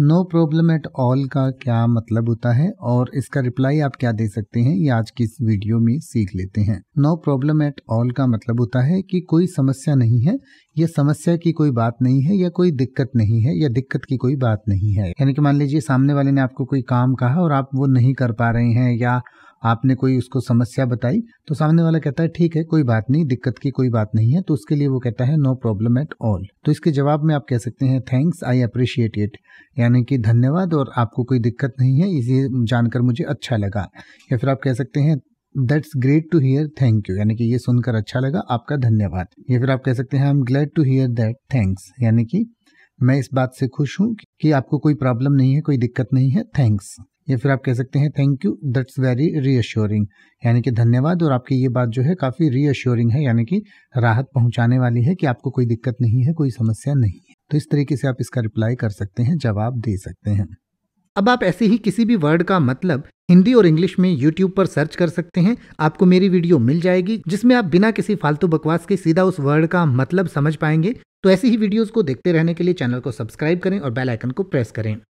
no problem at all का क्या मतलब होता है और इसका रिप्लाई आप क्या दे सकते हैं ये आज की इस वीडियो में सीख लेते हैं नो प्रॉब्लम एट ऑल का मतलब होता है कि कोई समस्या नहीं है या समस्या की कोई बात नहीं है या कोई दिक्कत नहीं है या दिक्कत की कोई बात नहीं है यानी कि मान लीजिए सामने वाले ने आपको कोई काम कहा और आप वो नहीं कर पा रहे हैं या आपने कोई उसको समस्या बताई तो सामने वाला कहता है ठीक है कोई बात नहीं दिक्कत की कोई बात नहीं है तो उसके लिए वो कहता है नो प्रॉब्लम एट ऑल तो इसके जवाब में आप कह सकते हैं थैंक्स आई अप्रिशिएट इट यानी कि धन्यवाद और आपको कोई दिक्कत नहीं है इसे जानकर मुझे अच्छा लगा या फिर आप कह सकते हैं that's great to hear thank you यानी कि ये सुनकर अच्छा लगा आपका धन्यवाद या फिर आप कह सकते हैं I am glad to hear that thanks यानी कि मैं इस बात से खुश हूँ कि आपको कोई प्रॉब्लम नहीं है कोई दिक्कत नहीं है थैंक्स या फिर आप कह सकते हैं thank you that's very reassuring यानी कि धन्यवाद और आपकी ये बात जो है काफ़ी रीअश्योरिंग है यानी कि राहत पहुंचाने वाली है कि आपको कोई दिक्कत नहीं है कोई समस्या नहीं है तो इस तरीके से आप इसका रिप्लाई कर सकते हैं जवाब दे सकते हैं अब आप ऐसे ही किसी भी वर्ड का मतलब हिंदी और इंग्लिश में यूट्यूब पर सर्च कर सकते हैं आपको मेरी वीडियो मिल जाएगी जिसमें आप बिना किसी फालतू बकवास के सीधा उस वर्ड का मतलब समझ पाएंगे तो ऐसी ही वीडियोस को देखते रहने के लिए चैनल को सब्सक्राइब करें और बेल आइकन को प्रेस करें